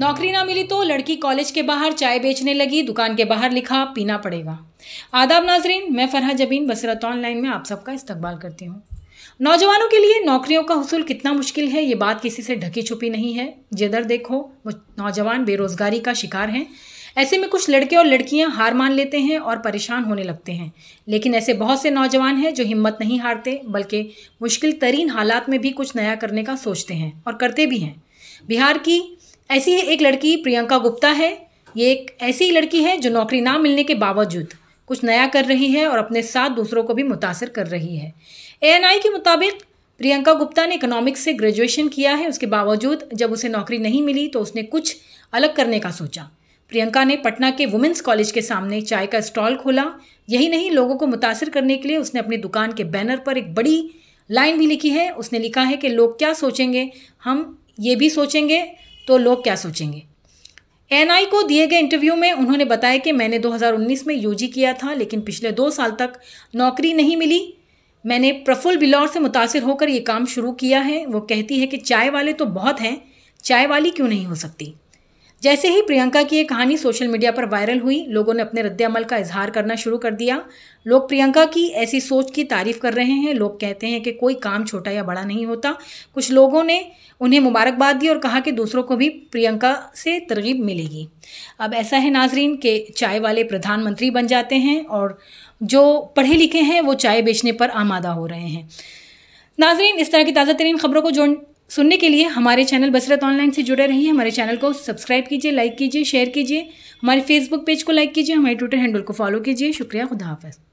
नौकरी ना मिली तो लड़की कॉलेज के बाहर चाय बेचने लगी दुकान के बाहर लिखा पीना पड़ेगा आदाब नाजरीन मैं फरहा जबीन बसरत ऑनलाइन में आप सबका इस्तकबाल करती हूँ नौजवानों के लिए नौकरियों का हसूल कितना मुश्किल है ये बात किसी से ढकी छुपी नहीं है जिधर देखो वो नौजवान बेरोज़गारी का शिकार हैं ऐसे में कुछ लड़के और लड़कियां हार मान लेते हैं और परेशान होने लगते हैं लेकिन ऐसे बहुत से नौजवान हैं जो हिम्मत नहीं हारते बल्कि मुश्किल तरीन हालात में भी कुछ नया करने का सोचते हैं और करते भी हैं बिहार की ऐसी ही एक लड़की प्रियंका गुप्ता है ये एक ऐसी लड़की है जो नौकरी ना मिलने के बावजूद कुछ नया कर रही है और अपने साथ दूसरों को भी मुतासर कर रही है ए के मुताबिक प्रियंका गुप्ता ने इकोनॉमिक्स से ग्रेजुएशन किया है उसके बावजूद जब उसे नौकरी नहीं मिली तो उसने कुछ अलग करने का सोचा प्रियंका ने पटना के वुमेंस कॉलेज के सामने चाय का स्टॉल खोला यही नहीं लोगों को मुतासर करने के लिए उसने अपनी दुकान के बैनर पर एक बड़ी लाइन भी लिखी है उसने लिखा है कि लोग क्या सोचेंगे हम ये भी सोचेंगे तो लोग क्या सोचेंगे एन को दिए गए इंटरव्यू में उन्होंने बताया कि मैंने 2019 में यू किया था लेकिन पिछले दो साल तक नौकरी नहीं मिली मैंने प्रफुल बिलौर से मुतासर होकर ये काम शुरू किया है वो कहती है कि चाय वाले तो बहुत हैं चाय वाली क्यों नहीं हो सकती जैसे ही प्रियंका की ये कहानी सोशल मीडिया पर वायरल हुई लोगों ने अपने रद्दअमल का इजहार करना शुरू कर दिया लोग प्रियंका की ऐसी सोच की तारीफ कर रहे हैं लोग कहते हैं कि कोई काम छोटा या बड़ा नहीं होता कुछ लोगों ने उन्हें मुबारकबाद दी और कहा कि दूसरों को भी प्रियंका से तरगीब मिलेगी अब ऐसा है नाजरीन के चाय वाले प्रधानमंत्री बन जाते हैं और जो पढ़े लिखे हैं वो चाय बेचने पर आमादा हो रहे हैं नाजरीन इस तरह की ताज़ा तरीन खबरों को जोड़ सुनने के लिए हमारे चैनल बसरत ऑनलाइन से जुड़े रहिए हमारे चैनल को सब्सक्राइब कीजिए लाइक कीजिए शेयर कीजिए हमारे फेसबुक पेज को लाइक कीजिए हमारे ट्विटर हैंडल को फॉलो कीजिए शुक्रिया खुदा हाफ़